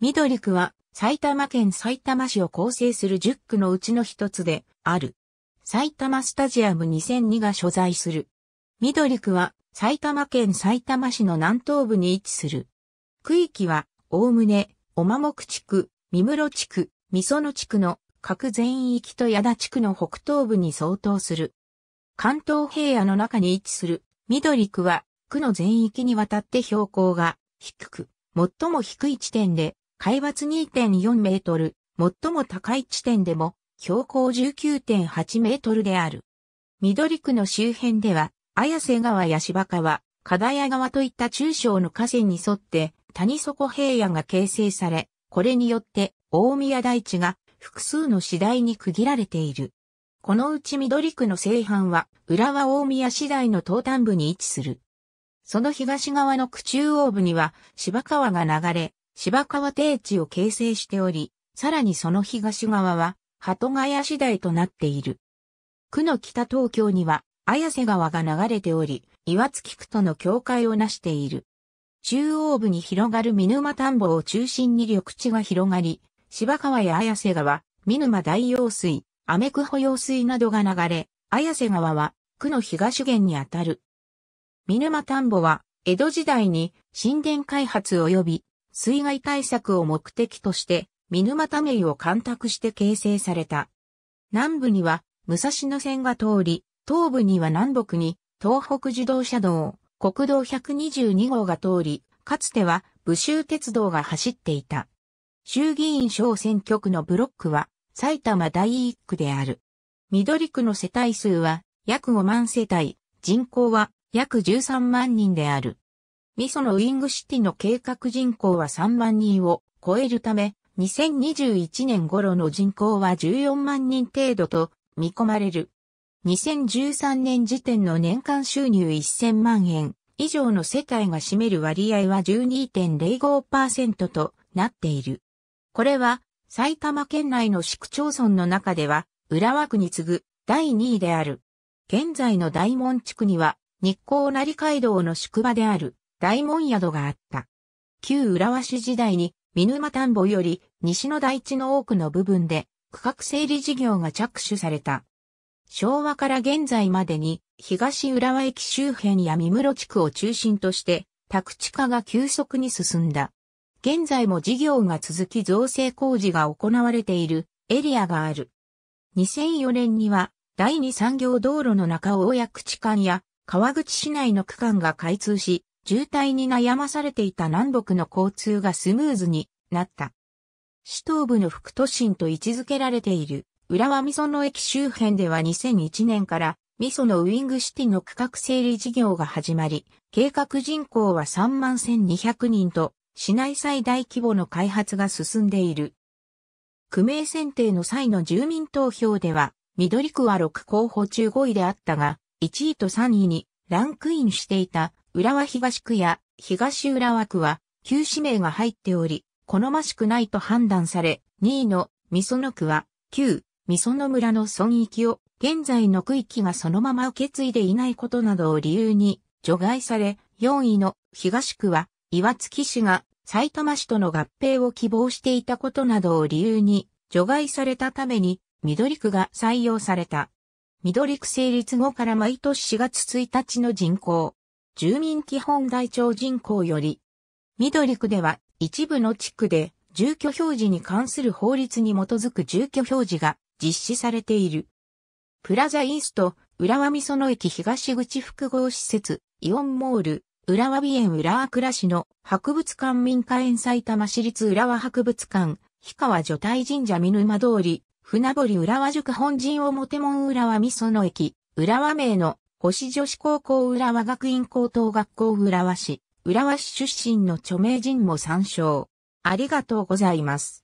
緑区は埼玉県埼玉市を構成する10区のうちの一つである。埼玉スタジアム2002が所在する。緑区は埼玉県埼玉市の南東部に位置する。区域は、おおむね、おまもく地区、三室地区、その地区の各全域と矢田地区の北東部に相当する。関東平野の中に位置する緑区は区の全域にわたって標高が低く、最も低い地点で海抜2.4メートル、最も高い地点でも標高19.8メートルである。緑区の周辺では、綾瀬川や芝川、片谷川といった中小の河川に沿って谷底平野が形成され、これによって大宮台地が複数の次第に区切られている。このうち緑区の西半は浦和大宮次第の東端部に位置する。その東側の区中央部には芝川が流れ、芝川低地を形成しており、さらにその東側は、鳩ヶ谷次第となっている。区の北東京には、綾瀬川が流れており、岩槻区との境界をなしている。中央部に広がる見沼田んぼを中心に緑地が広がり、芝川や綾瀬川、見沼大用水、アメク保用水などが流れ、綾瀬川は区の東源にあたる。見沼田んぼは、江戸時代に神殿開発及び水害対策を目的として、見沼ため湯を干拓して形成された。南部には武蔵野線が通り、東部には南北に東北自動車道、国道122号が通り、かつては武州鉄道が走っていた。衆議院小選挙区のブロックは埼玉第一区である。緑区の世帯数は約5万世帯、人口は約13万人である。ミソのウィングシティの計画人口は3万人を超えるため、2021年頃の人口は14万人程度と見込まれる。2013年時点の年間収入1000万円以上の世帯が占める割合は12.05%となっている。これは埼玉県内の市区町村の中では浦和区に次ぐ第2位である。現在の大門地区には日光成街道の宿場である大門宿があった。旧浦和市時代に、見沼田んぼより西の大地の多くの部分で、区画整理事業が着手された。昭和から現在までに、東浦和駅周辺や三室地区を中心として、宅地化が急速に進んだ。現在も事業が続き造成工事が行われているエリアがある。2004年には第二産業道路の中大屋区間や川口市内の区間が開通し、渋滞に悩まされていた南北の交通がスムーズになった。市東部の副都心と位置づけられている浦和噌の駅周辺では2001年から噌のウィングシティの区画整理事業が始まり、計画人口は3万1200人と市内最大規模の開発が進んでいる。区名選定の際の住民投票では、緑区は6候補中5位であったが、1位と3位にランクインしていた浦和東区や東浦和区は、旧市名が入っており、好ましくないと判断され、2位の美園区は、旧美園村の村域を、現在の区域がそのまま受け継いでいないことなどを理由に除外され、4位の東区は、岩槻市が埼玉市との合併を希望していたことなどを理由に除外されたために、緑区が採用された。緑区成立後から毎年4月1日の人口住民基本台帳人口より、緑区では一部の地区で住居表示に関する法律に基づく住居表示が実施されている。プラザイースト、浦和美園駅東口複合施設、イオンモール、浦和美園浦和倉市の博物館民家園埼玉市立浦和博物館、氷川女体神社見沼通り、船堀浦和塾本陣表門浦和美園駅、浦和名の星女子高校浦和学院高等学校浦和市、浦和市出身の著名人も参照。ありがとうございます。